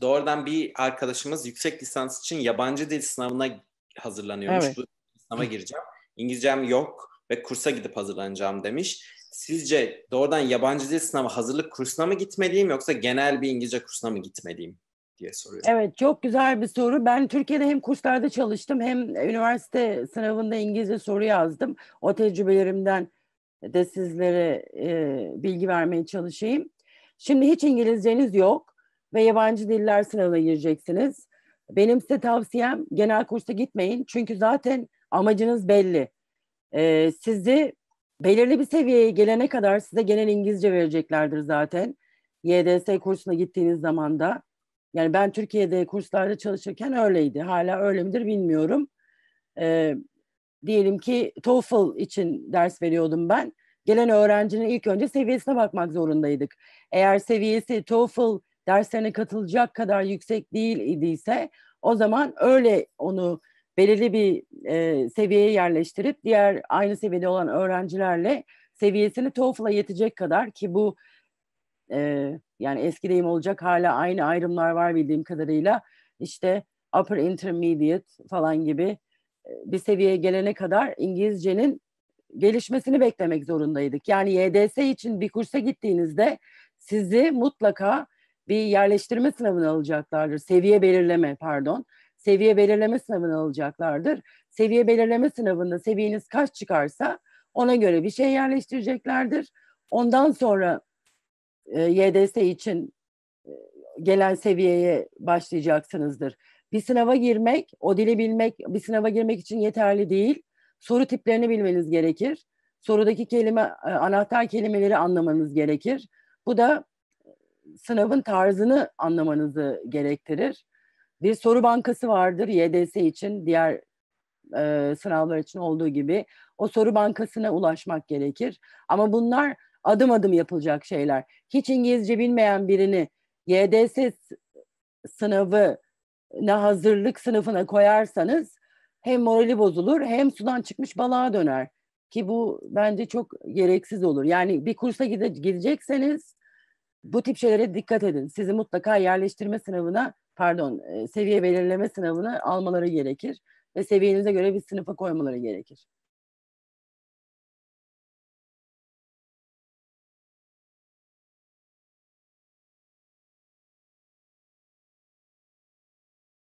Doğrudan bir arkadaşımız yüksek lisans için yabancı dil sınavına hazırlanıyormuş. Evet. Bu sınava gireceğim. İngilizcem yok ve kursa gidip hazırlanacağım demiş. Sizce doğrudan yabancı dil sınavı hazırlık kursuna mı gitmeliyim yoksa genel bir İngilizce kursuna mı gitmeliyim? diye soruyor. Evet çok güzel bir soru. Ben Türkiye'de hem kurslarda çalıştım hem üniversite sınavında İngilizce soru yazdım. O tecrübelerimden de sizlere e, bilgi vermeye çalışayım. Şimdi hiç İngilizceniz yok ve yabancı diller sınavına gireceksiniz. Benim size tavsiyem genel kursa gitmeyin. Çünkü zaten amacınız belli. Ee, sizi belirli bir seviyeye gelene kadar size genel İngilizce vereceklerdir zaten. YDS kursuna gittiğiniz zaman da. Yani ben Türkiye'de kurslarda çalışırken öyleydi. Hala öyle midir bilmiyorum. Ee, diyelim ki TOEFL için ders veriyordum ben. Gelen öğrencinin ilk önce seviyesine bakmak zorundaydık. Eğer seviyesi TOEFL derslerine katılacak kadar yüksek değil idiyse o zaman öyle onu belirli bir e, seviyeye yerleştirip diğer aynı seviyede olan öğrencilerle seviyesini TOEFL'a yetecek kadar ki bu e, yani eski deyim olacak hala aynı ayrımlar var bildiğim kadarıyla işte upper intermediate falan gibi e, bir seviyeye gelene kadar İngilizcenin gelişmesini beklemek zorundaydık. Yani YDS için bir kursa gittiğinizde sizi mutlaka bir yerleştirme sınavını alacaklardır. Seviye belirleme pardon. Seviye belirleme sınavını alacaklardır. Seviye belirleme sınavında seviyeniz kaç çıkarsa ona göre bir şey yerleştireceklerdir. Ondan sonra e, YDS için e, gelen seviyeye başlayacaksınızdır. Bir sınava girmek, o dili bilmek bir sınava girmek için yeterli değil. Soru tiplerini bilmeniz gerekir. Sorudaki kelime e, anahtar kelimeleri anlamanız gerekir. Bu da sınavın tarzını anlamanızı gerektirir. Bir soru bankası vardır YDS için, diğer e, sınavlar için olduğu gibi. O soru bankasına ulaşmak gerekir. Ama bunlar adım adım yapılacak şeyler. Hiç İngilizce bilmeyen birini YDS sınavı ne hazırlık sınıfına koyarsanız hem morali bozulur hem sudan çıkmış balığa döner ki bu bence çok gereksiz olur. Yani bir kursa gide, gidecekseniz bu tip şeylere dikkat edin. Sizi mutlaka yerleştirme sınavına, pardon, e, seviye belirleme sınavına almaları gerekir ve seviyenize göre bir sınıfa koymaları gerekir.